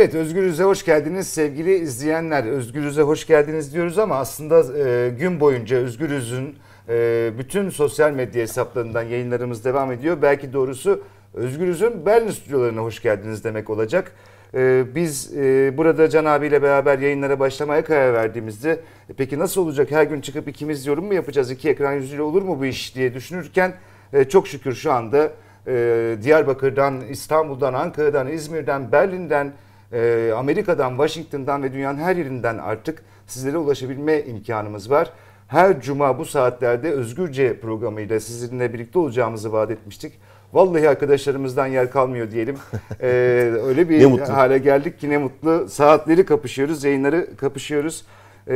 Evet Özgürüz'e hoş geldiniz sevgili izleyenler. Özgürüz'e hoş geldiniz diyoruz ama aslında e, gün boyunca Özgürüz'ün e, bütün sosyal medya hesaplarından yayınlarımız devam ediyor. Belki doğrusu Özgürüz'ün Berlin stüdyolarına hoş geldiniz demek olacak. E, biz e, burada Can abiyle beraber yayınlara başlamaya karar verdiğimizde e, peki nasıl olacak her gün çıkıp ikimiz yorum mu yapacağız iki ekran yüzüyle olur mu bu iş diye düşünürken e, çok şükür şu anda e, Diyarbakır'dan, İstanbul'dan, Ankara'dan, İzmir'den, Berlin'den, ee, Amerika'dan, Washington'dan ve dünyanın her yerinden artık sizlere ulaşabilme imkanımız var. Her cuma bu saatlerde Özgürce programıyla sizinle birlikte olacağımızı vaat etmiştik. Vallahi arkadaşlarımızdan yer kalmıyor diyelim. Ee, öyle bir hale geldik ki ne mutlu. Saatleri kapışıyoruz, yayınları kapışıyoruz. Ee,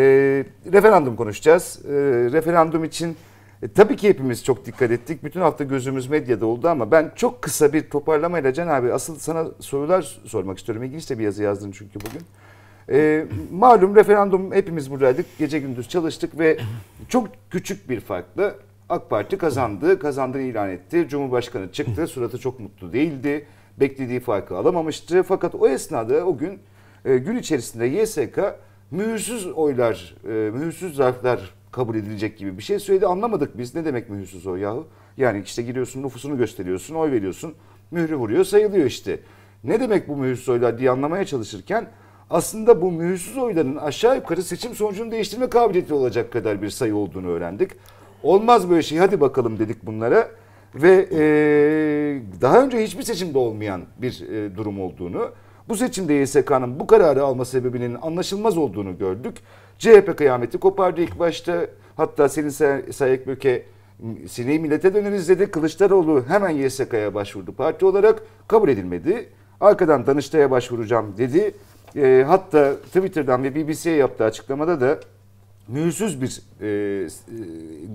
referandum konuşacağız. Ee, referandum için e, tabii ki hepimiz çok dikkat ettik. Bütün hafta gözümüz medyada oldu ama ben çok kısa bir toparlamayla Can abi asıl sana sorular sormak istiyorum. İngilizce de bir yazı yazdın çünkü bugün. E, malum referandum hepimiz buradaydık. Gece gündüz çalıştık ve çok küçük bir farklı AK Parti kazandı. Kazandığını ilan etti. Cumhurbaşkanı çıktı. Suratı çok mutlu değildi. Beklediği farkı alamamıştı. Fakat o esnada o gün e, gün içerisinde YSK mühürsüz oylar, e, mühürsüz zarflar kabul edilecek gibi bir şey söyledi. Anlamadık biz. Ne demek mühürsüz o yahu? Yani işte giriyorsun nüfusunu gösteriyorsun, oy veriyorsun, mührü vuruyor sayılıyor işte. Ne demek bu mühürsüz oylar diye anlamaya çalışırken aslında bu mühürsüz oyların aşağı yukarı seçim sonucunu değiştirme kabiliyeti olacak kadar bir sayı olduğunu öğrendik. Olmaz böyle şey hadi bakalım dedik bunlara ve e, daha önce hiçbir seçimde olmayan bir e, durum olduğunu, bu seçimde YSK'nın bu kararı alma sebebinin anlaşılmaz olduğunu gördük. CHP kıyameti kopardı ilk başta. Hatta senin Sayık Böke Sineyi millete döneriz dedi. Kılıçdaroğlu hemen YSK'ya başvurdu parti olarak. Kabul edilmedi. Arkadan Danıştay'a başvuracağım dedi. E, hatta Twitter'dan ve BBC'ye yaptığı açıklamada da mühürsüz bir e, e,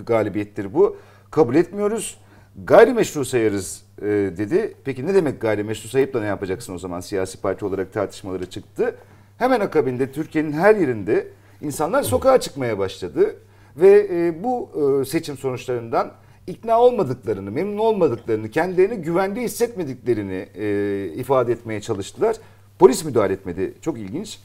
galibiyettir bu. Kabul etmiyoruz. Gayrimeşru sayarız e, dedi. Peki ne demek gayrimeşru sayıp da ne yapacaksın o zaman? Siyasi parti olarak tartışmalara çıktı. Hemen akabinde Türkiye'nin her yerinde İnsanlar sokağa çıkmaya başladı ve e, bu e, seçim sonuçlarından ikna olmadıklarını, memnun olmadıklarını, kendilerini güvende hissetmediklerini e, ifade etmeye çalıştılar. Polis müdahale etmedi. Çok ilginç.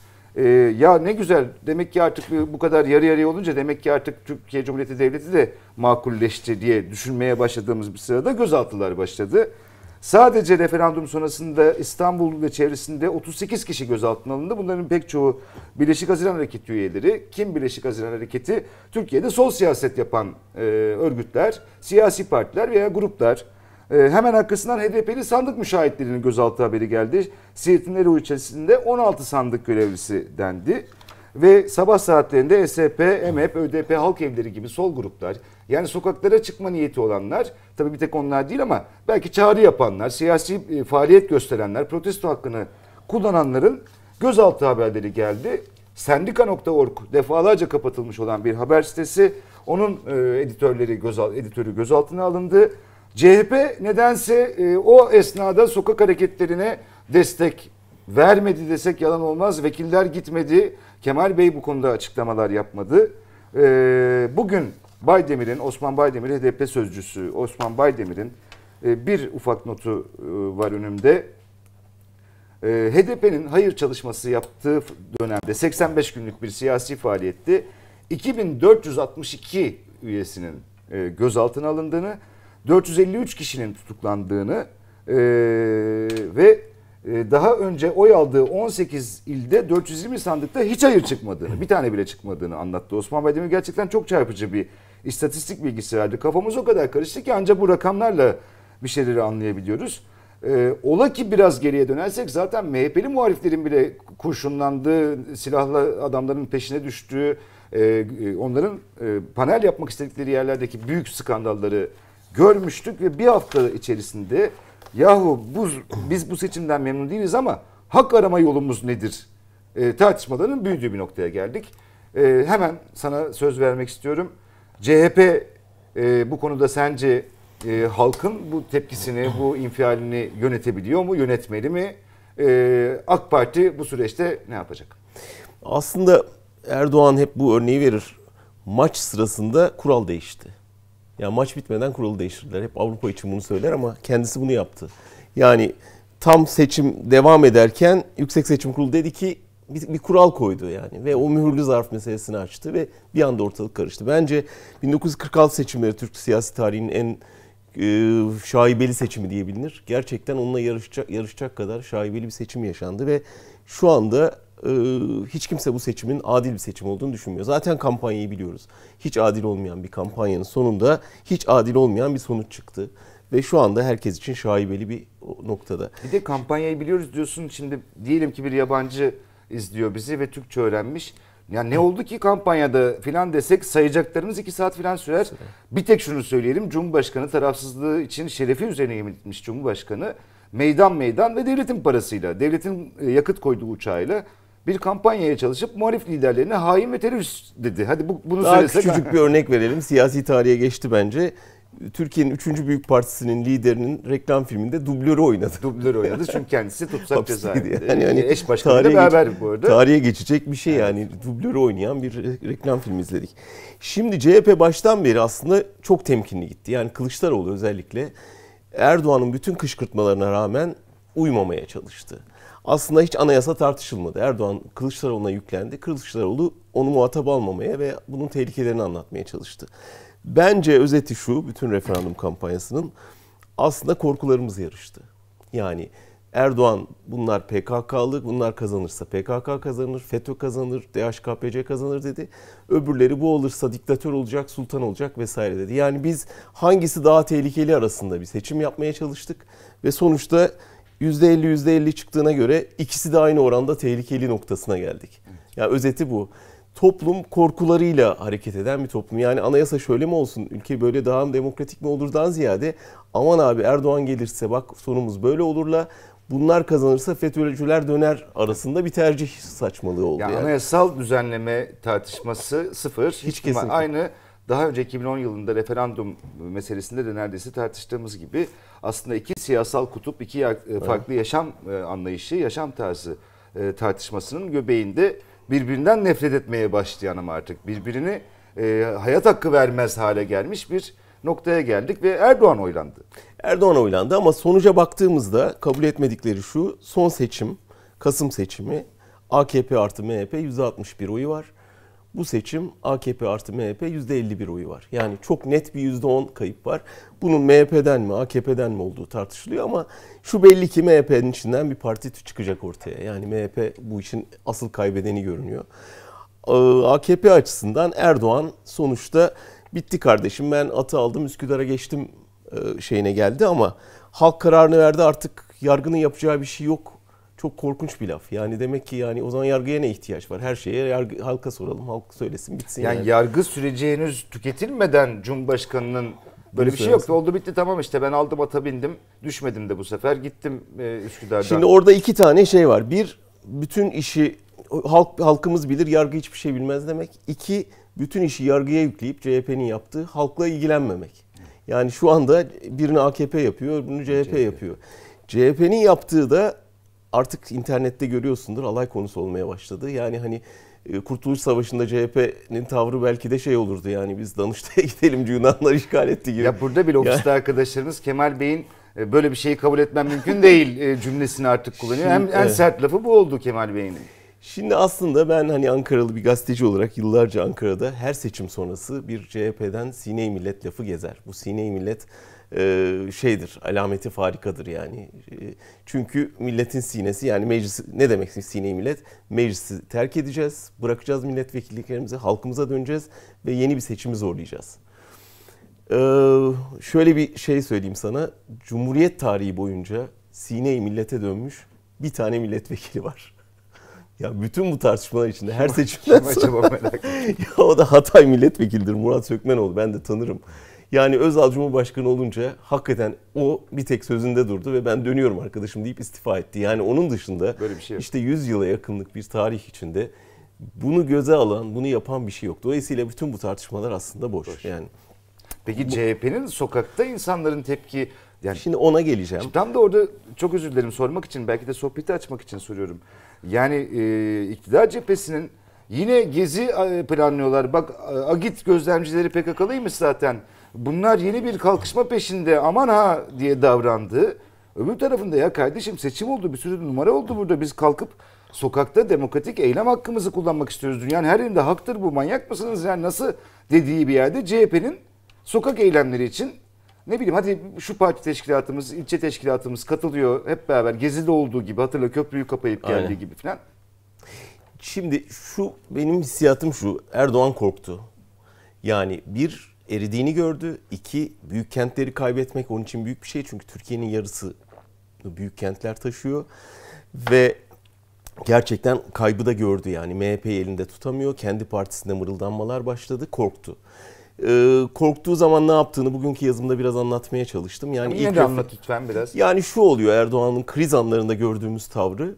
ya ne güzel demek ki artık bu kadar yarı yarıya olunca demek ki artık Türkiye Cumhuriyeti Devleti de makulleşti diye düşünmeye başladığımız bir sırada gözaltılar başladı. Sadece referandum sonrasında İstanbul ve çevresinde 38 kişi gözaltına alındı. Bunların pek çoğu Birleşik Haziran Hareketi üyeleri. Kim Birleşik Haziran Hareketi? Türkiye'de sol siyaset yapan e, örgütler, siyasi partiler veya gruplar. E, hemen arkasından HDP'li sandık müşahitlerinin gözaltı haberi geldi. Siirt'in Ereğli ilçesinde 16 sandık görevlisi dendi ve sabah saatlerinde ESP, MHP, ÖDP, Halk Evleri gibi sol gruplar yani sokaklara çıkma niyeti olanlar Tabii bir tek onlar değil ama belki çağrı yapanlar, siyasi e, faaliyet gösterenler, protesto hakkını kullananların gözaltı haberleri geldi. Sendika.org defalarca kapatılmış olan bir haber sitesi. Onun e, editörleri gözal editörü gözaltına alındı. CHP nedense e, o esnada sokak hareketlerine destek vermedi desek yalan olmaz. Vekiller gitmedi. Kemal Bey bu konuda açıklamalar yapmadı. E, bugün Baydemir'in, Osman Baydemir HDP sözcüsü Osman Baydemir'in e, bir ufak notu e, var önümde. E, HDP'nin hayır çalışması yaptığı dönemde 85 günlük bir siyasi faaliyetti. 2462 üyesinin gözaltına alındığını, 453 kişinin tutuklandığını ve daha önce oy aldığı 18 ilde 420 sandıkta hiç hayır çıkmadığını, bir tane bile çıkmadığını anlattı Osman Baydemir. Gerçekten çok çarpıcı bir istatistik bilgisi verdi. Kafamız o kadar karıştı ki ancak bu rakamlarla bir şeyleri anlayabiliyoruz. E, ola ki biraz geriye dönersek zaten MHP'li muhaliflerin bile kurşunlandığı, silahlı adamların peşine düştüğü, e, e, onların e, panel yapmak istedikleri yerlerdeki büyük skandalları görmüştük ve bir hafta içerisinde yahu bu, biz bu seçimden memnun değiliz ama hak arama yolumuz nedir e, tartışmaların büyüdüğü bir noktaya geldik. E, hemen sana söz vermek istiyorum. CHP e, bu konuda sence e, halkın bu tepkisini, bu infialini yönetebiliyor mu, yönetmeli mi? E, AK Parti bu süreçte ne yapacak? Aslında Erdoğan hep bu örneği verir. Maç sırasında kural değişti. Ya yani maç bitmeden kuralı değiştirdiler. Hep Avrupa için bunu söyler ama kendisi bunu yaptı. Yani tam seçim devam ederken Yüksek Seçim Kurulu dedi ki bir, bir kural koydu yani ve o mühürlü zarf meselesini açtı ve bir anda ortalık karıştı. Bence 1946 seçimleri Türk siyasi tarihinin en e, şaibeli seçimi diye bilinir. Gerçekten onunla yarışacak, yarışacak kadar şaibeli bir seçim yaşandı ve şu anda e, hiç kimse bu seçimin adil bir seçim olduğunu düşünmüyor. Zaten kampanyayı biliyoruz. Hiç adil olmayan bir kampanyanın sonunda hiç adil olmayan bir sonuç çıktı ve şu anda herkes için şaibeli bir noktada. Bir de kampanyayı biliyoruz diyorsun. Şimdi diyelim ki bir yabancı izliyor bizi ve Türkçe öğrenmiş. Ya ne oldu ki kampanyada filan desek sayacaklarımız iki saat filan sürer. Bir tek şunu söyleyelim. Cumhurbaşkanı tarafsızlığı için şerefi üzerine yemin etmiş Cumhurbaşkanı. Meydan meydan ve devletin parasıyla, devletin e, yakıt koyduğu uçağıyla bir kampanyaya çalışıp muhalif liderlerine hain ve terörist dedi. Hadi bu, bunu Daha söylesek. küçücük bir örnek verelim. Siyasi tarihe geçti bence. Türkiye'nin üçüncü Büyük Partisi'nin liderinin reklam filminde dublörü oynadı. Dublörü oynadı çünkü kendisi tutsak cezaevinde. Yani, yani eş başkanıyla beraber geç, bu arada. Tarihe geçecek bir şey yani. Evet. Dublörü oynayan bir reklam filmi izledik. Şimdi CHP baştan beri aslında çok temkinli gitti. Yani Kılıçdaroğlu özellikle Erdoğan'ın bütün kışkırtmalarına rağmen uymamaya çalıştı aslında hiç anayasa tartışılmadı. Erdoğan Kılıçdaroğlu'na yüklendi. Kılıçdaroğlu onu muhatap almamaya ve bunun tehlikelerini anlatmaya çalıştı. Bence özeti şu bütün referandum kampanyasının aslında korkularımız yarıştı. Yani Erdoğan bunlar PKK'lı, bunlar kazanırsa PKK kazanır, FETÖ kazanır, DHKPC kazanır dedi. Öbürleri bu olursa diktatör olacak, sultan olacak vesaire dedi. Yani biz hangisi daha tehlikeli arasında bir seçim yapmaya çalıştık ve sonuçta %50 %50 çıktığına göre ikisi de aynı oranda tehlikeli noktasına geldik. Ya yani özeti bu. Toplum korkularıyla hareket eden bir toplum. Yani anayasa şöyle mi olsun, ülke böyle daha mı demokratik mi olurdan ziyade aman abi Erdoğan gelirse bak sonumuz böyle olurla bunlar kazanırsa FETÖ'cüler döner arasında bir tercih saçmalığı oldu. Yani, yani. anayasal düzenleme tartışması sıfır. Hiç kesin. Aynı daha önce 2010 yılında referandum meselesinde de neredeyse tartıştığımız gibi aslında iki siyasal kutup, iki e, farklı yaşam e, anlayışı, yaşam tarzı e, tartışmasının göbeğinde birbirinden nefret etmeye başlayan artık birbirini hayat hakkı vermez hale gelmiş bir noktaya geldik ve Erdoğan oylandı. Erdoğan oylandı ama sonuca baktığımızda kabul etmedikleri şu son seçim, Kasım seçimi AKP artı MHP 161 oyu var bu seçim AKP artı MHP %51 oyu var. Yani çok net bir %10 kayıp var. Bunun MHP'den mi AKP'den mi olduğu tartışılıyor ama şu belli ki MHP'nin içinden bir parti çıkacak ortaya. Yani MHP bu işin asıl kaybedeni görünüyor. Ee, AKP açısından Erdoğan sonuçta bitti kardeşim ben atı aldım Üsküdar'a geçtim e, şeyine geldi ama halk kararını verdi artık yargının yapacağı bir şey yok çok korkunç bir laf. Yani demek ki yani o zaman yargıya ne ihtiyaç var? Her şeye yargı, halka soralım, halk söylesin, bitsin. Yani, yani. yargı süreci henüz tüketilmeden Cumhurbaşkanı'nın böyle Bunu bir şey yok. Oldu bitti tamam işte ben aldım ata bindim. Düşmedim de bu sefer gittim e, Üsküdar'dan. Şimdi orada iki tane şey var. Bir bütün işi halk halkımız bilir yargı hiçbir şey bilmez demek. İki bütün işi yargıya yükleyip CHP'nin yaptığı halkla ilgilenmemek. Yani şu anda birini AKP yapıyor, bunu CHP, CHP. yapıyor. CHP'nin yaptığı da artık internette görüyorsundur alay konusu olmaya başladı. Yani hani e, Kurtuluş Savaşı'nda CHP'nin tavrı belki de şey olurdu yani biz Danıştay'a gidelim Yunanlar işgal etti gibi. Ya burada bile ofiste yani. arkadaşlarınız Kemal Bey'in e, böyle bir şeyi kabul etmem mümkün değil e, cümlesini artık kullanıyor. Şimdi, en, en sert lafı bu oldu Kemal Bey'in. Şimdi aslında ben hani Ankaralı bir gazeteci olarak yıllarca Ankara'da her seçim sonrası bir CHP'den sine millet lafı gezer. Bu sine millet e, şeydir, alameti farikadır yani. E, çünkü milletin sinesi yani meclis ne demek sineyi millet? Meclisi terk edeceğiz, bırakacağız milletvekilliklerimizi, halkımıza döneceğiz ve yeni bir seçimi zorlayacağız. E, şöyle bir şey söyleyeyim sana. Cumhuriyet tarihi boyunca sineyi millete dönmüş bir tane milletvekili var. Ya bütün bu tartışmalar içinde her seçimden sonra... ya o da Hatay milletvekilidir Murat Sökmenoğlu. Ben de tanırım. Yani Özal Cumhurbaşkanı olunca hakikaten o bir tek sözünde durdu ve ben dönüyorum arkadaşım deyip istifa etti. Yani onun dışında Böyle bir şey işte 100 yıla yakınlık bir tarih içinde bunu göze alan, bunu yapan bir şey yok. Dolayısıyla bütün bu tartışmalar aslında boş. boş. Yani Peki CHP'nin sokakta insanların tepki yani şimdi ona geleceğim. tam da orada çok özür dilerim sormak için belki de sohbeti açmak için soruyorum. Yani e, iktidar cephesinin yine gezi e, planlıyorlar. Bak e, Agit gözlemcileri PKK'lıymış zaten bunlar yeni bir kalkışma peşinde aman ha diye davrandı. Öbür tarafında ya kardeşim seçim oldu bir sürü numara oldu burada biz kalkıp sokakta demokratik eylem hakkımızı kullanmak istiyoruz. yani her yerinde haktır bu manyak mısınız yani nasıl dediği bir yerde CHP'nin sokak eylemleri için ne bileyim hadi şu parti teşkilatımız, ilçe teşkilatımız katılıyor hep beraber gezide olduğu gibi hatırla köprüyü kapayıp geldiği Aynen. gibi falan. Şimdi şu benim hissiyatım şu Erdoğan korktu. Yani bir eridiğini gördü. İki, büyük kentleri kaybetmek onun için büyük bir şey. Çünkü Türkiye'nin yarısı büyük kentler taşıyor. Ve gerçekten kaybı da gördü yani. MHP elinde tutamıyor. Kendi partisinde mırıldanmalar başladı. Korktu. Ee, korktuğu zaman ne yaptığını bugünkü yazımda biraz anlatmaya çalıştım. Yani Yine ilk de anlat lütfen biraz. Yani şu oluyor Erdoğan'ın kriz anlarında gördüğümüz tavrı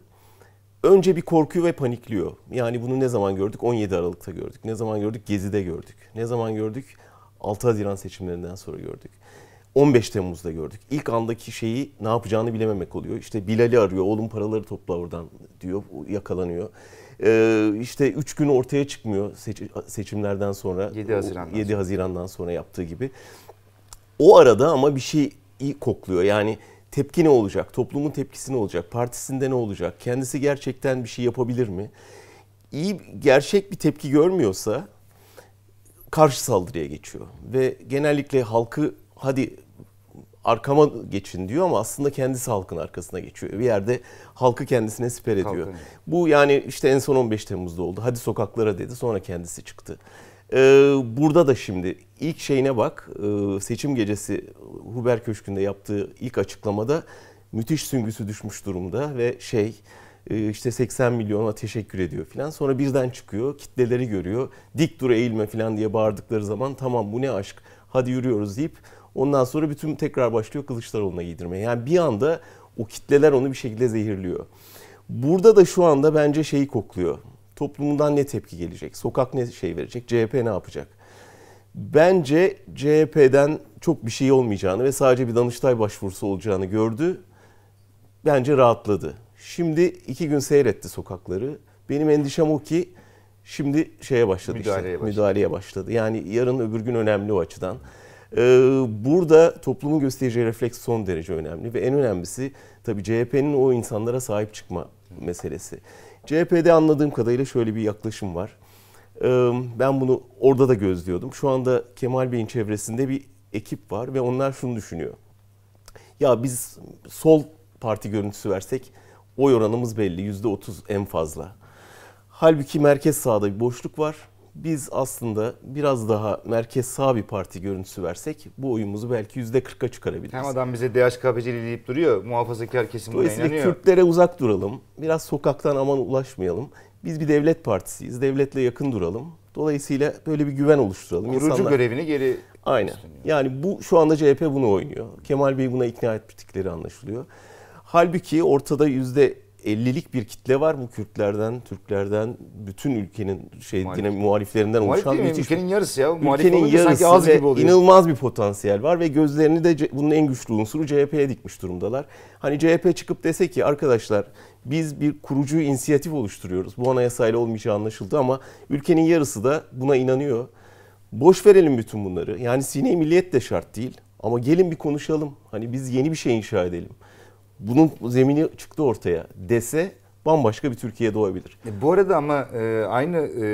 önce bir korkuyor ve panikliyor. Yani bunu ne zaman gördük? 17 Aralık'ta gördük. Ne zaman gördük? Gezi'de gördük. Ne zaman gördük? 6 Haziran seçimlerinden sonra gördük. 15 Temmuz'da gördük. İlk andaki şeyi ne yapacağını bilememek oluyor. İşte Bilal'i arıyor, oğlum paraları topla oradan diyor, yakalanıyor. Ee, işte 3 gün ortaya çıkmıyor seç, seçimlerden sonra. 7 Haziran'dan, o, 7 Haziran'dan sonra yaptığı gibi. O arada ama bir şey iyi kokluyor. Yani tepki ne olacak? Toplumun tepkisi ne olacak? Partisinde ne olacak? Kendisi gerçekten bir şey yapabilir mi? İyi gerçek bir tepki görmüyorsa karşı saldırıya geçiyor. Ve genellikle halkı hadi arkama geçin diyor ama aslında kendisi halkın arkasına geçiyor. Bir yerde halkı kendisine siper ediyor. Halkın. Bu yani işte en son 15 Temmuz'da oldu. Hadi sokaklara dedi sonra kendisi çıktı. Ee, burada da şimdi ilk şeyine bak ee, seçim gecesi Huber Köşkü'nde yaptığı ilk açıklamada müthiş süngüsü düşmüş durumda ve şey e, işte 80 milyona teşekkür ediyor filan. Sonra birden çıkıyor, kitleleri görüyor. Dik dur eğilme filan diye bağırdıkları zaman tamam bu ne aşk hadi yürüyoruz deyip ondan sonra bütün tekrar başlıyor Kılıçdaroğlu'na giydirmeye. Yani bir anda o kitleler onu bir şekilde zehirliyor. Burada da şu anda bence şeyi kokluyor. Toplumundan ne tepki gelecek? Sokak ne şey verecek? CHP ne yapacak? Bence CHP'den çok bir şey olmayacağını ve sadece bir Danıştay başvurusu olacağını gördü. Bence rahatladı. Şimdi iki gün seyretti sokakları. Benim endişem o ki şimdi şeye başladı müdahaleye işte. Başladı. Müdahaleye başladı. Yani yarın öbür gün önemli o açıdan. Ee, burada toplumun göstereceği refleks son derece önemli ve en önemlisi tabii CHP'nin o insanlara sahip çıkma meselesi. CHP'de anladığım kadarıyla şöyle bir yaklaşım var. Ee, ben bunu orada da gözlüyordum. Şu anda Kemal Bey'in çevresinde bir ekip var ve onlar şunu düşünüyor. Ya biz sol parti görüntüsü versek Oy oranımız belli yüzde %30 en fazla. Halbuki merkez sağda bir boşluk var. Biz aslında biraz daha merkez sağ bir parti görüntüsü versek bu oyumuzu belki yüzde %40'a çıkarabiliriz. Hem adam bize DHKPC'li deyip duruyor. Muhafazakar kesim buna inanıyor. Dolayısıyla Kürtlere uzak duralım. Biraz sokaktan aman ulaşmayalım. Biz bir devlet partisiyiz. Devletle yakın duralım. Dolayısıyla böyle bir güven oluşturalım. Kurucu İnsanlar... görevini geri Aynen. Yani bu şu anda CHP bunu oynuyor. Kemal Bey buna ikna ettikleri anlaşılıyor. Halbuki ortada yüzde 50'lik bir kitle var bu Kürtlerden, Türklerden, bütün ülkenin şey muhalif. dine muhaliflerinden muhalif oluşan müthiş. Ülkenin yarısı ya. Muhalif ülkenin yarısı sanki az gibi inanılmaz bir potansiyel var ve gözlerini de bunun en güçlü unsuru CHP'ye dikmiş durumdalar. Hani CHP çıkıp dese ki arkadaşlar biz bir kurucu inisiyatif oluşturuyoruz. Bu anayasayla olmayacağı anlaşıldı ama ülkenin yarısı da buna inanıyor. Boş verelim bütün bunları. Yani sine milliyet de şart değil. Ama gelin bir konuşalım. Hani biz yeni bir şey inşa edelim bunun zemini çıktı ortaya dese bambaşka bir Türkiye doğabilir. E, bu arada ama e, aynı e,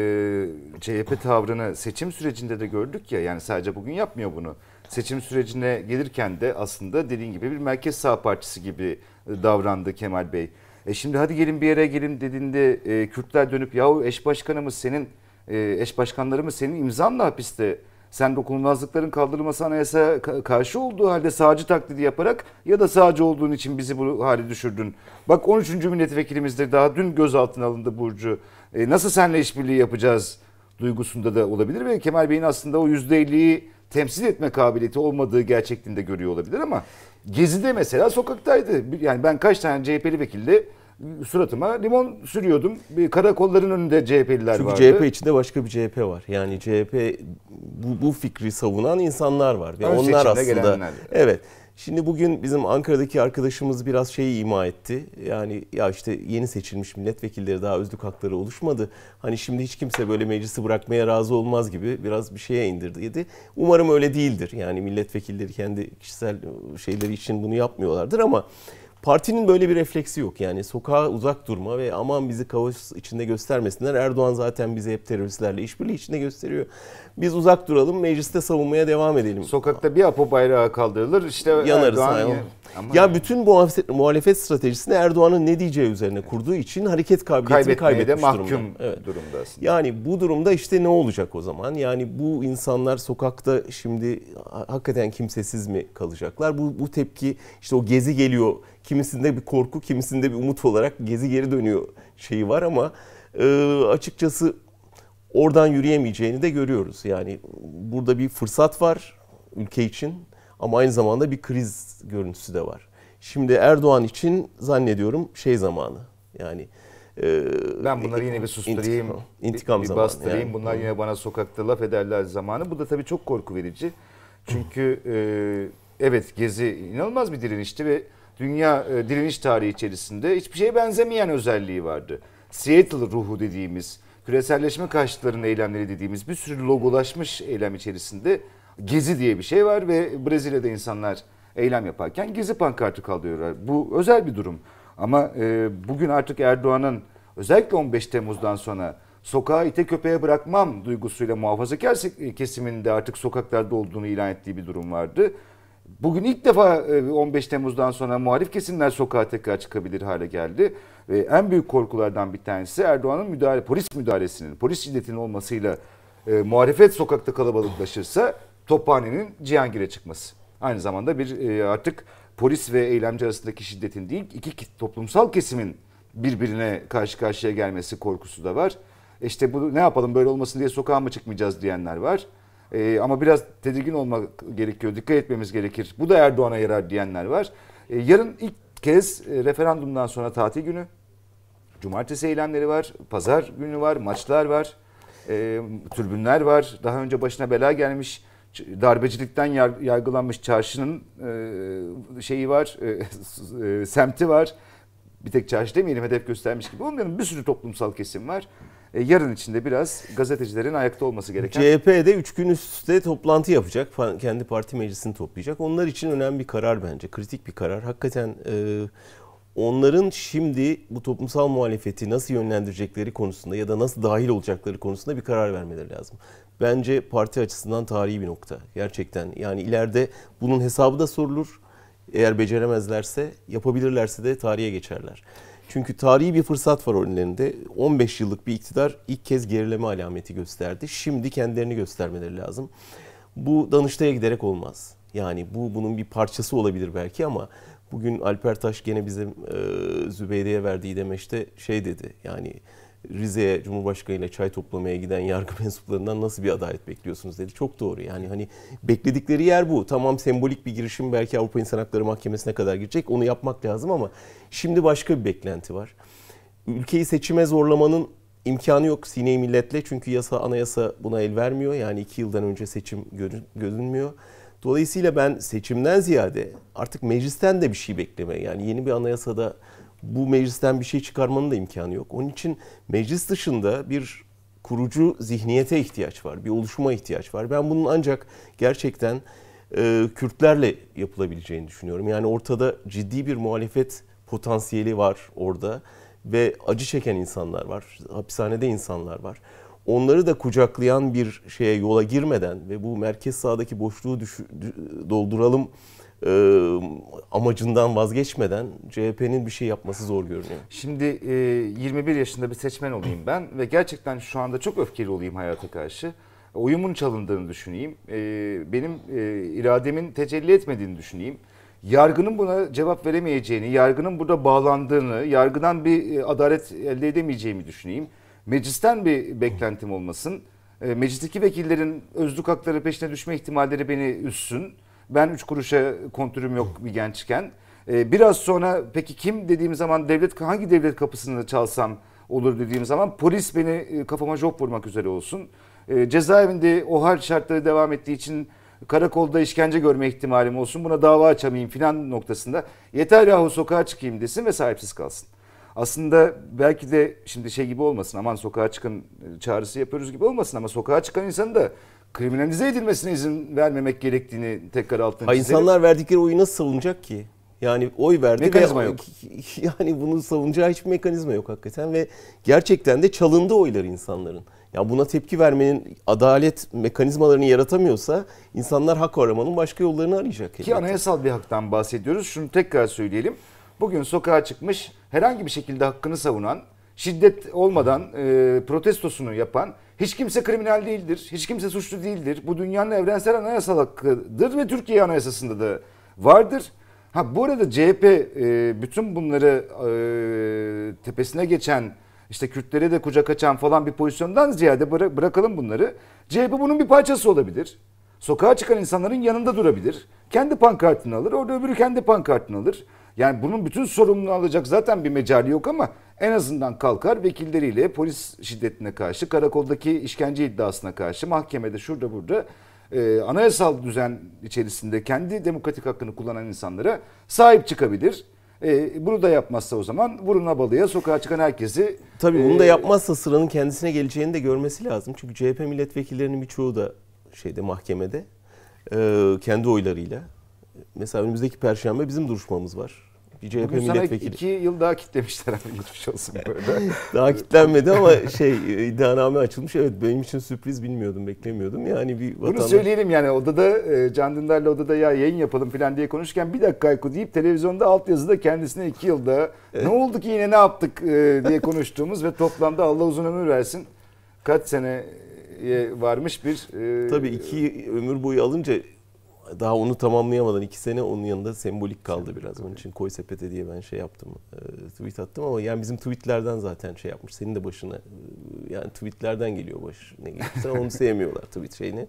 CHP tavrını seçim sürecinde de gördük ya yani sadece bugün yapmıyor bunu. Seçim sürecine gelirken de aslında dediğin gibi bir merkez sağ partisi gibi e, davrandı Kemal Bey. E şimdi hadi gelin bir yere gelin dediğinde e, Kürtler dönüp yahu eş başkanımız senin e, eş başkanlarımız senin imzanla hapiste sen dokunulmazlıkların kaldırılması anayasa karşı olduğu halde sağcı taklidi yaparak ya da sağcı olduğun için bizi bu hale düşürdün. Bak 13. milletvekilimiz de daha dün gözaltına alındı Burcu. E, nasıl senle işbirliği yapacağız duygusunda da olabilir ve Kemal Bey'in aslında o %50'yi temsil etme kabiliyeti olmadığı gerçekliğinde görüyor olabilir ama Gezi'de mesela sokaktaydı. Yani ben kaç tane CHP'li vekilde suratıma limon sürüyordum. Bir karakolların önünde CHP'liler Çünkü vardı. Çünkü CHP içinde başka bir CHP var. Yani CHP bu, bu fikri savunan insanlar var. Yani Ön onlar aslında gelenler. Evet. Şimdi bugün bizim Ankara'daki arkadaşımız biraz şeyi ima etti. Yani ya işte yeni seçilmiş milletvekilleri daha özlük hakları oluşmadı. Hani şimdi hiç kimse böyle meclisi bırakmaya razı olmaz gibi biraz bir şeye indirdi. Umarım öyle değildir. Yani milletvekilleri kendi kişisel şeyleri için bunu yapmıyorlardır ama Partinin böyle bir refleksi yok yani sokağa uzak durma ve aman bizi kaos içinde göstermesinler. Erdoğan zaten bizi hep teröristlerle işbirliği içinde gösteriyor. Biz uzak duralım, mecliste savunmaya devam edelim. Sokakta bir apo bayrağı kaldırılır. işte Yanarız. Erdoğan ya. ya bütün muhalefet, muhalefet stratejisini Erdoğan'ın ne diyeceği üzerine kurduğu için hareket kabiliyetini Kaybetmeye kaybetmiş de mahkum durumda. Evet. durumda aslında. Yani bu durumda işte ne olacak o zaman? Yani bu insanlar sokakta şimdi hakikaten kimsesiz mi kalacaklar? Bu, bu tepki işte o gezi geliyor. Kimisinde bir korku, kimisinde bir umut olarak gezi geri dönüyor şeyi var ama e, açıkçası oradan yürüyemeyeceğini de görüyoruz. Yani burada bir fırsat var ülke için ama aynı zamanda bir kriz görüntüsü de var. Şimdi Erdoğan için zannediyorum şey zamanı. Yani e, ben bunları yine bir susturayım, intikam, intikam bir, bir bastırayım. Yani. Bunlar yine bana sokakta laf ederler zamanı. Bu da tabii çok korku verici. Çünkü e, evet Gezi inanılmaz bir direnişti ve dünya e, direniş tarihi içerisinde hiçbir şeye benzemeyen özelliği vardı. Seattle ruhu dediğimiz küreselleşme karşıtlarının eylemleri dediğimiz bir sürü logolaşmış eylem içerisinde gezi diye bir şey var ve Brezilya'da insanlar eylem yaparken gezi pankartı kaldırıyorlar. Bu özel bir durum. Ama e, bugün artık Erdoğan'ın özellikle 15 Temmuz'dan sonra sokağa ite köpeğe bırakmam duygusuyla muhafazakar e, kesiminde artık sokaklarda olduğunu ilan ettiği bir durum vardı. Bugün ilk defa 15 e, Temmuz'dan sonra muhalif kesimler sokağa tekrar çıkabilir hale geldi e, en büyük korkulardan bir tanesi Erdoğan'ın müdahale, polis müdahalesinin, polis şiddetinin olmasıyla e, muhalefet sokakta kalabalıklaşırsa Tophane'nin Cihangir'e çıkması. Aynı zamanda bir e, artık polis ve eylemci arasındaki şiddetin değil iki toplumsal kesimin birbirine karşı karşıya gelmesi korkusu da var. E işte bu ne yapalım böyle olmasın diye sokağa mı çıkmayacağız diyenler var. E, ama biraz tedirgin olmak gerekiyor, dikkat etmemiz gerekir. Bu da Erdoğan'a yarar diyenler var. E, yarın ilk kez e, referandumdan sonra tatil günü. Cumartesi eylemleri var, pazar günü var, maçlar var, e, türbünler var. Daha önce başına bela gelmiş, darbecilikten yargılanmış çarşının e, şeyi var, e, e, semti var. Bir tek çarşı demeyelim hedef göstermiş gibi olmayalım. Bir sürü toplumsal kesim var. E, yarın içinde biraz gazetecilerin ayakta olması gereken. CHP'de 3 gün üst üste toplantı yapacak. Kendi parti meclisini toplayacak. Onlar için önemli bir karar bence. Kritik bir karar. Hakikaten e, onların şimdi bu toplumsal muhalefeti nasıl yönlendirecekleri konusunda ya da nasıl dahil olacakları konusunda bir karar vermeleri lazım. Bence parti açısından tarihi bir nokta. Gerçekten yani ileride bunun hesabı da sorulur. Eğer beceremezlerse, yapabilirlerse de tarihe geçerler. Çünkü tarihi bir fırsat var önlerinde. 15 yıllık bir iktidar ilk kez gerileme alameti gösterdi. Şimdi kendilerini göstermeleri lazım. Bu Danıştay'a giderek olmaz. Yani bu bunun bir parçası olabilir belki ama bugün Alper Taş gene bizim e, Zübeyde'ye verdiği demeçte şey dedi. Yani Rize'ye Cumhurbaşkanı ile çay toplamaya giden yargı mensuplarından nasıl bir adalet bekliyorsunuz dedi. Çok doğru yani hani bekledikleri yer bu. Tamam sembolik bir girişim belki Avrupa İnsan Hakları Mahkemesi'ne kadar girecek onu yapmak lazım ama şimdi başka bir beklenti var. Ülkeyi seçime zorlamanın imkanı yok sineyi milletle çünkü yasa anayasa buna el vermiyor. Yani iki yıldan önce seçim görünmüyor. Dolayısıyla ben seçimden ziyade artık meclisten de bir şey bekleme yani yeni bir anayasada bu meclisten bir şey çıkarmanın da imkanı yok. Onun için meclis dışında bir kurucu zihniyete ihtiyaç var, bir oluşuma ihtiyaç var. Ben bunun ancak gerçekten e, Kürtlerle yapılabileceğini düşünüyorum. Yani ortada ciddi bir muhalefet potansiyeli var orada ve acı çeken insanlar var, hapishanede insanlar var. Onları da kucaklayan bir şeye yola girmeden ve bu merkez sağdaki boşluğu doldu, dolduralım e, amacından vazgeçmeden CHP'nin bir şey yapması zor görünüyor. Şimdi e, 21 yaşında bir seçmen olayım ben ve gerçekten şu anda çok öfkeli olayım hayata karşı. Oyumun çalındığını düşüneyim. E, benim e, irademin tecelli etmediğini düşüneyim. Yargının buna cevap veremeyeceğini, yargının burada bağlandığını, yargıdan bir adalet elde edemeyeceğimi düşüneyim. Meclisten bir beklentim olmasın. E, meclisteki vekillerin özlük hakları peşine düşme ihtimalleri beni üssün ben üç kuruşa kontürüm yok bir gençken. E, biraz sonra peki kim dediğim zaman devlet hangi devlet kapısını çalsam olur dediğim zaman polis beni e, kafama job vurmak üzere olsun. Ee, cezaevinde o hal şartları devam ettiği için karakolda işkence görme ihtimalim olsun buna dava açamayayım filan noktasında yeter yahu sokağa çıkayım desin ve sahipsiz kalsın. Aslında belki de şimdi şey gibi olmasın aman sokağa çıkın e, çağrısı yapıyoruz gibi olmasın ama sokağa çıkan insanı da kriminalize edilmesine izin vermemek gerektiğini tekrar altını çizelim. İnsanlar verdikleri oyu nasıl savunacak ki? Yani oy verdi mekanizma ve yok. yani bunu savunacağı hiçbir mekanizma yok hakikaten ve gerçekten de çalındı oylar insanların. Ya buna tepki vermenin adalet mekanizmalarını yaratamıyorsa insanlar hak aramanın başka yollarını arayacak. Ki anayasal bir haktan bahsediyoruz. Şunu tekrar söyleyelim. Bugün sokağa çıkmış herhangi bir şekilde hakkını savunan, şiddet olmadan e, protestosunu yapan hiç kimse kriminal değildir. Hiç kimse suçlu değildir. Bu dünyanın evrensel anayasal hakkıdır ve Türkiye Anayasası'nda da vardır. Ha bu arada CHP e, bütün bunları e, tepesine geçen işte Kürtlere de kucak açan falan bir pozisyondan ziyade bıra- bırakalım bunları. CHP bunun bir parçası olabilir. Sokağa çıkan insanların yanında durabilir. Kendi pankartını alır. Orada öbürü kendi pankartını alır. Yani bunun bütün sorumluluğunu alacak zaten bir mecali yok ama en azından kalkar vekilleriyle polis şiddetine karşı, karakoldaki işkence iddiasına karşı, mahkemede şurada burada e, anayasal düzen içerisinde kendi demokratik hakkını kullanan insanlara sahip çıkabilir. E, bunu da yapmazsa o zaman vuruna balıya sokağa çıkan herkesi... Tabii bunu da e, yapmazsa sıranın kendisine geleceğini de görmesi lazım. Çünkü CHP milletvekillerinin birçoğu da şeyde mahkemede e, kendi oylarıyla. Mesela önümüzdeki perşembe bizim duruşmamız var. CHP Bugün milletvekili. Bugün iki yıl daha kitlemişler abi geçmiş olsun böyle. daha kitlenmedi ama şey iddianame açılmış. Evet benim için sürpriz bilmiyordum beklemiyordum. Yani bir vatandaş... Bunu söyleyelim yani odada e, Can Dündar'la odada ya yayın yapalım falan diye konuşurken bir dakika Aykut deyip televizyonda altyazıda kendisine iki yılda evet. ne oldu ki yine ne yaptık e, diye konuştuğumuz ve toplamda Allah uzun ömür versin kaç sene varmış bir... E, Tabii iki ömür boyu alınca daha onu tamamlayamadan iki sene onun yanında sembolik kaldı sembolik biraz. Kaldı. Onun için koy sepete diye ben şey yaptım, e, tweet attım ama yani bizim tweetlerden zaten şey yapmış. Senin de başına e, yani tweetlerden geliyor baş ne gelirse onu sevmiyorlar tweet şeyini.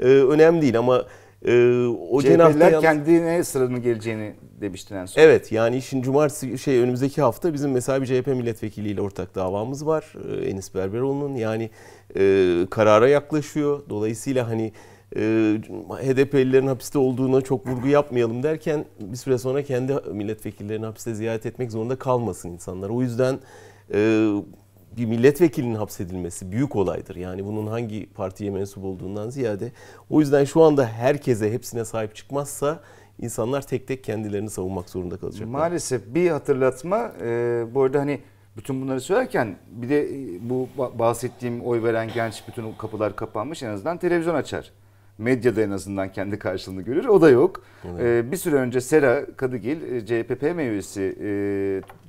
Ee, önemli değil ama e, o cenahta yalnız... kendine sıranın geleceğini demiştin en son. Evet yani işin cumartesi şey önümüzdeki hafta bizim mesela bir CHP milletvekiliyle ortak davamız var. E, Enis Berberoğlu'nun yani e, karara yaklaşıyor. Dolayısıyla hani e, HDP'lilerin hapiste olduğuna çok vurgu yapmayalım derken bir süre sonra kendi milletvekillerini hapiste ziyaret etmek zorunda kalmasın insanlar. O yüzden e, bir milletvekilinin hapsedilmesi büyük olaydır. Yani bunun hangi partiye mensup olduğundan ziyade. O yüzden şu anda herkese hepsine sahip çıkmazsa insanlar tek tek kendilerini savunmak zorunda kalacaklar. Maalesef bir hatırlatma e, bu arada hani bütün bunları söylerken bir de e, bu bahsettiğim oy veren genç bütün kapılar kapanmış en azından televizyon açar medyada en azından kendi karşılığını görür. O da yok. Evet. Ee, bir süre önce Sera Kadıgil e, CHPP üyesi e,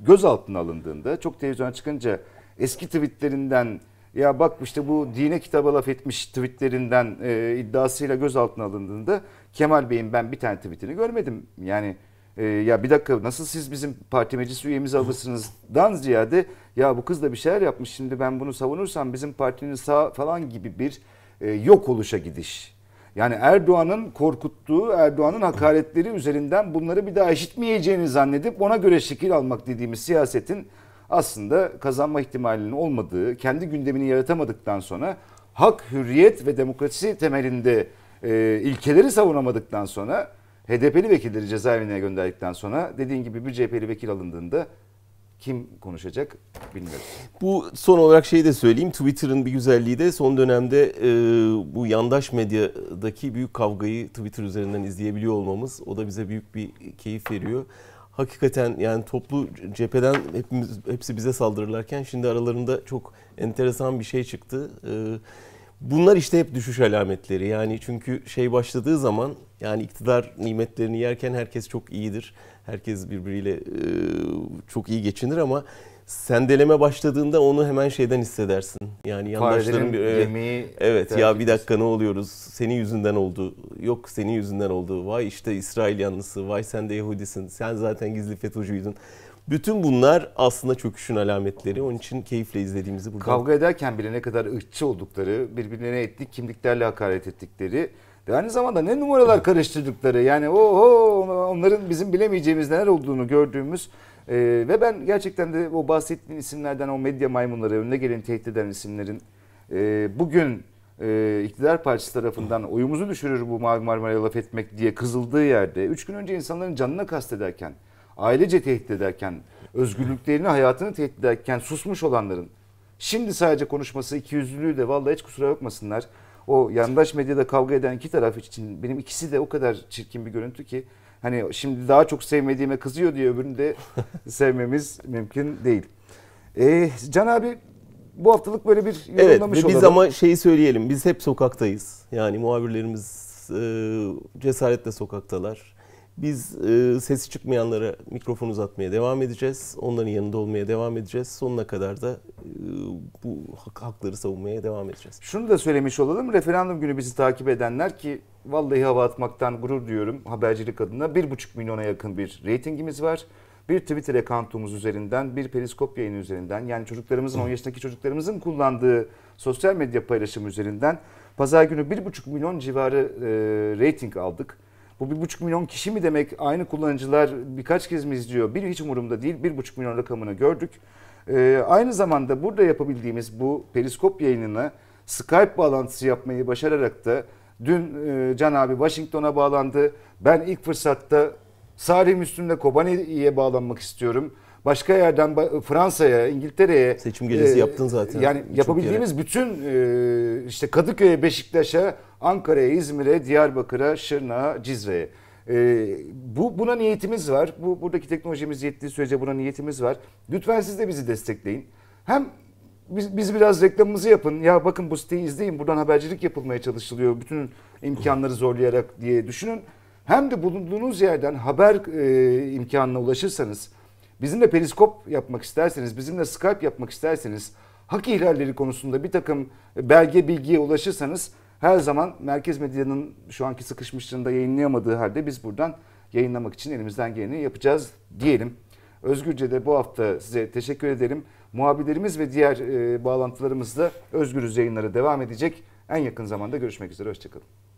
gözaltına alındığında çok televizyona çıkınca eski tweetlerinden ya bak işte bu dine kitaba laf etmiş tweetlerinden e, iddiasıyla gözaltına alındığında Kemal Bey'in ben bir tane tweetini görmedim. Yani e, ya bir dakika nasıl siz bizim parti meclis üyemiz alırsınızdan ziyade ya bu kız da bir şeyler yapmış şimdi ben bunu savunursam bizim partinin sağ falan gibi bir e, yok oluşa gidiş yani Erdoğan'ın korkuttuğu, Erdoğan'ın hakaretleri üzerinden bunları bir daha eşitmeyeceğini zannedip ona göre şekil almak dediğimiz siyasetin aslında kazanma ihtimalinin olmadığı, kendi gündemini yaratamadıktan sonra hak, hürriyet ve demokrasi temelinde e, ilkeleri savunamadıktan sonra HDP'li vekilleri cezaevine gönderdikten sonra dediğin gibi bir CHP'li vekil alındığında kim konuşacak bilmiyorum. Bu son olarak şeyi de söyleyeyim. Twitter'ın bir güzelliği de son dönemde e, bu yandaş medyadaki büyük kavgayı Twitter üzerinden izleyebiliyor olmamız. O da bize büyük bir keyif veriyor. Hakikaten yani toplu cepheden hepimiz, hepsi bize saldırırlarken şimdi aralarında çok enteresan bir şey çıktı. E, bunlar işte hep düşüş alametleri. Yani çünkü şey başladığı zaman yani iktidar nimetlerini yerken herkes çok iyidir herkes birbiriyle e, çok iyi geçinir ama sendeleme başladığında onu hemen şeyden hissedersin. Yani yandaşların bir evet, evet ya bir dakika ne oluyoruz? Senin yüzünden oldu. Yok senin yüzünden oldu. Vay işte İsrail yanlısı. Vay sen de Yahudisin. Sen zaten gizli FETÖ'cüydün. Bütün bunlar aslında çöküşün alametleri. Onun için keyifle izlediğimizi burada. Kavga ederken bile ne kadar ırkçı oldukları, birbirlerine etnik kimliklerle hakaret ettikleri ve aynı zamanda ne numaralar karıştırdıkları yani o onların bizim bilemeyeceğimiz neler olduğunu gördüğümüz e, ve ben gerçekten de o bahsettiğin isimlerden o medya maymunları önüne geleni tehdit eden isimlerin e, bugün e, iktidar partisi tarafından oyumuzu düşürür bu Mavi Marmara'ya laf etmek diye kızıldığı yerde 3 gün önce insanların canına kastederken, ailece tehdit ederken, özgürlüklerini, hayatını tehdit ederken susmuş olanların şimdi sadece konuşması iki ikiyüzlülüğü de vallahi hiç kusura bakmasınlar o yandaş medyada kavga eden iki taraf için benim ikisi de o kadar çirkin bir görüntü ki hani şimdi daha çok sevmediğime kızıyor diye öbürünü de sevmemiz mümkün değil. Ee, Can abi bu haftalık böyle bir yorumlamış evet, biz olalım. ama şeyi söyleyelim biz hep sokaktayız. Yani muhabirlerimiz e, cesaretle sokaktalar biz e, sesi çıkmayanlara mikrofon uzatmaya devam edeceğiz. Onların yanında olmaya devam edeceğiz. Sonuna kadar da e, bu hak, hakları savunmaya devam edeceğiz. Şunu da söylemiş olalım. Referandum günü bizi takip edenler ki vallahi hava atmaktan gurur duyuyorum habercilik adına 1,5 milyona yakın bir reytingimiz var. Bir Twitter accountumuz üzerinden, bir periskop yayını üzerinden yani çocuklarımızın 10 yaşındaki çocuklarımızın kullandığı sosyal medya paylaşımı üzerinden pazar günü 1,5 milyon civarı e, reyting aldık. Bu bir buçuk milyon kişi mi demek? Aynı kullanıcılar birkaç kez mi izliyor? Bir hiç umurumda değil. Bir buçuk milyon rakamını gördük. Ee, aynı zamanda burada yapabildiğimiz bu periskop yayınını Skype bağlantısı yapmayı başararak da dün e, Can abi Washington'a bağlandı. Ben ilk fırsatta Salih Müslüm'le Kobani'ye bağlanmak istiyorum başka yerden Fransa'ya, İngiltere'ye seçim gecesi e, yaptın zaten. Yani yapabildiğimiz bütün e, işte Kadıköy'e, Beşiktaş'a, Ankara'ya, İzmir'e, Diyarbakır'a, Şırnak'a, Cizre'ye. E, bu buna niyetimiz var. Bu buradaki teknolojimiz yettiği sürece buna niyetimiz var. Lütfen siz de bizi destekleyin. Hem biz, biz biraz reklamımızı yapın. Ya bakın bu siteyi izleyin. Buradan habercilik yapılmaya çalışılıyor. Bütün imkanları zorlayarak diye düşünün. Hem de bulunduğunuz yerden haber e, imkanına ulaşırsanız Bizimle periskop yapmak isterseniz, bizimle Skype yapmak isterseniz, hak ihlalleri konusunda bir takım belge bilgiye ulaşırsanız her zaman merkez medyanın şu anki sıkışmışlığında yayınlayamadığı halde biz buradan yayınlamak için elimizden geleni yapacağız diyelim. Özgürce de bu hafta size teşekkür ederim. Muhabirlerimiz ve diğer e, bağlantılarımızda Özgürüz yayınları devam edecek. En yakın zamanda görüşmek üzere. Hoşçakalın.